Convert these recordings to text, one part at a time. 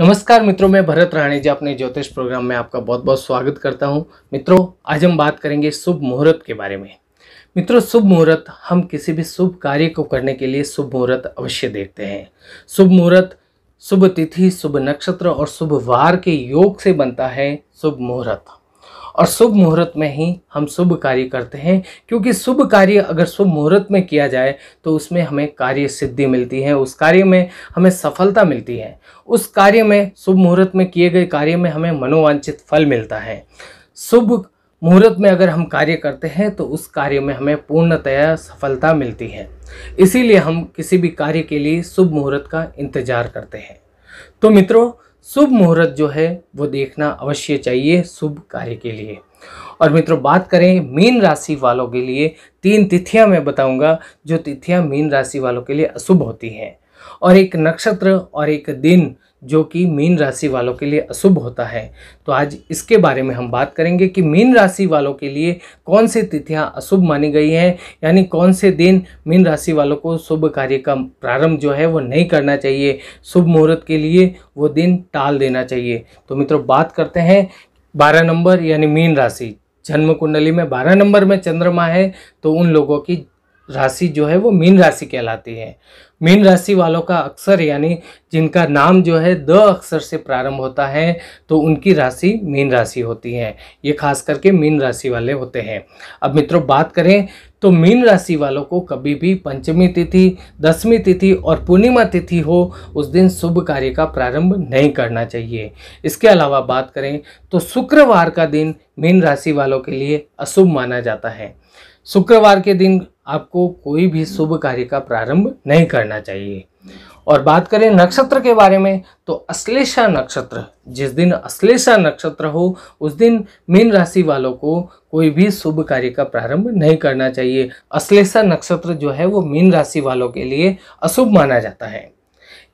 नमस्कार मित्रों मैं भरत जी अपने ज्योतिष प्रोग्राम में आपका बहुत बहुत स्वागत करता हूं मित्रों आज हम बात करेंगे शुभ मुहूर्त के बारे में मित्रों शुभ मुहूर्त हम किसी भी शुभ कार्य को करने के लिए शुभ मुहूर्त अवश्य देखते हैं शुभ मुहूर्त शुभ तिथि शुभ नक्षत्र और शुभ वार के योग से बनता है शुभ मुहूर्त और शुभ मुहूर्त में ही हम शुभ कार्य करते हैं क्योंकि शुभ कार्य अगर शुभ मुहूर्त में किया जाए तो उसमें हमें कार्य सिद्धि मिलती है उस कार्य में हमें सफलता मिलती है उस कार्य में शुभ मुहूर्त में किए गए कार्य में हमें मनोवांछित फल मिलता है शुभ मुहूर्त में अगर हम कार्य करते हैं तो उस कार्य में हमें पूर्णतया सफलता मिलती है इसीलिए हम किसी भी कार्य के लिए शुभ मुहूर्त का इंतजार करते हैं तो मित्रों शुभ मुहूर्त जो है वो देखना अवश्य चाहिए शुभ कार्य के लिए और मित्रों बात करें मीन राशि वालों के लिए तीन तिथियां मैं बताऊंगा जो तिथियां मीन राशि वालों के लिए अशुभ होती हैं और एक नक्षत्र और एक दिन जो कि मीन राशि वालों के लिए अशुभ होता है तो आज इसके बारे में हम बात करेंगे कि मीन राशि वालों के लिए कौन सी तिथियां अशुभ मानी गई हैं यानी कौन से दिन मीन राशि वालों को शुभ कार्य का प्रारंभ जो है वो नहीं करना चाहिए शुभ मुहूर्त के लिए वो दिन टाल देना चाहिए तो मित्रों बात करते हैं बारह नंबर यानी मीन राशि जन्म कुंडली में बारह नंबर में चंद्रमा है तो उन लोगों की राशि जो है वो मीन राशि कहलाती है मीन राशि वालों का अक्सर यानी जिनका नाम जो है द अक्षर से प्रारंभ होता है तो उनकी राशि मीन राशि होती है ये खास करके मीन राशि वाले होते हैं अब मित्रों बात करें तो मीन राशि वालों को कभी भी पंचमी तिथि दसवीं तिथि और पूर्णिमा तिथि हो उस दिन शुभ कार्य का प्रारंभ नहीं करना चाहिए इसके अलावा बात करें तो शुक्रवार का दिन मीन राशि वालों के लिए अशुभ माना जाता है शुक्रवार के दिन आपको कोई भी शुभ कार्य का प्रारंभ नहीं करना चाहिए और बात करें नक्षत्र के बारे में तो अश्लेषा नक्षत्र जिस दिन अश्लेषा नक्षत्र हो उस दिन मीन राशि वालों को कोई भी शुभ कार्य का प्रारंभ नहीं करना चाहिए अश्लेषा नक्षत्र जो है वो मीन राशि वालों के लिए अशुभ माना जाता है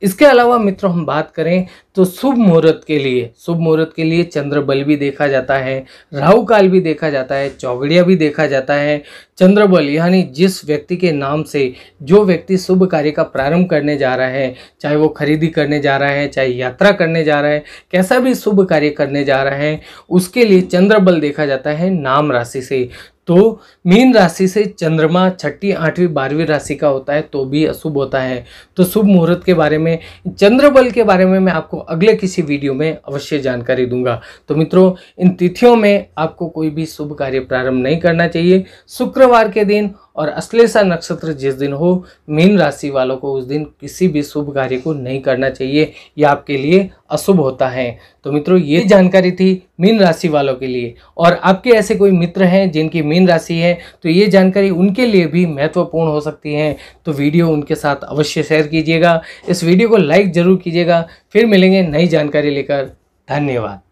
इसके अलावा मित्रों हम बात करें तो शुभ मुहूर्त के लिए शुभ मुहूर्त के लिए चंद्र बल भी देखा जाता है राहु काल भी देखा जाता है चौगड़िया भी देखा जाता है चंद्र बल यानी जिस व्यक्ति के नाम से जो व्यक्ति शुभ कार्य का प्रारंभ करने जा रहा है चाहे वो खरीदी करने जा रहा है चाहे यात्रा करने जा रहा है कैसा भी शुभ कार्य करने जा रहा है उसके लिए चंद्र बल देखा जाता है नाम राशि से तो मीन राशि से चंद्रमा छठी आठवीं बारहवीं राशि का होता है तो भी अशुभ होता है तो शुभ मुहूर्त के बारे में चंद्र बल के बारे में मैं आपको अगले किसी वीडियो में अवश्य जानकारी दूंगा तो मित्रों इन तिथियों में आपको कोई भी शुभ कार्य प्रारंभ नहीं करना चाहिए शुक्रवार के दिन और अश्लेषा नक्षत्र जिस दिन हो मीन राशि वालों को उस दिन किसी भी शुभ कार्य को नहीं करना चाहिए यह आपके लिए अशुभ होता है तो मित्रों ये जानकारी थी मीन राशि वालों के लिए और आपके ऐसे कोई मित्र हैं जिनकी मीन राशि है तो ये जानकारी उनके लिए भी महत्वपूर्ण हो सकती है तो वीडियो उनके साथ अवश्य शेयर कीजिएगा इस वीडियो को लाइक ज़रूर कीजिएगा फिर मिलेंगे नई जानकारी लेकर धन्यवाद